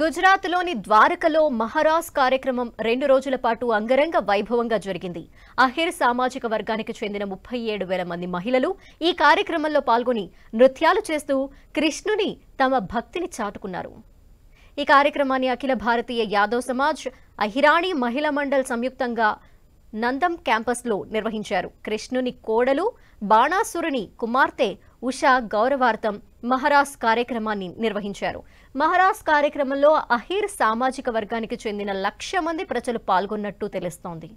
గుజరాత్లోని ద్వారకలో మహారాజ్ కార్యక్రమం రెండు రోజుల పాటు అంగరంగ వైభవంగా జరిగింది అహిర్ సామాజిక వర్గానికి చెందిన ముప్పై ఏడు వేల మంది మహిళలు ఈ కార్యక్రమంలో పాల్గొని నృత్యాలు చేస్తూ కృష్ణుని తమ భక్తిని చాటుకున్నారు ఈ కార్యక్రమాన్ని అఖిల భారతీయ యాదవ్ సమాజ్ అహిరాణి మహిళా మండల్ సంయుక్తంగా నందం క్యాంపస్లో నిర్వహించారు కృష్ణుని కోడలు బాణాసురుని కుమార్తె ఉషా గౌరవార్థం మహారాజ్ కార్యక్రమాన్ని నిర్వహించారు మహారాజ్ కార్యక్రమంలో అహీర్ సామాజిక వర్గానికి చెందిన లక్ష మంది ప్రజలు పాల్గొన్నట్టు తెలుస్తోంది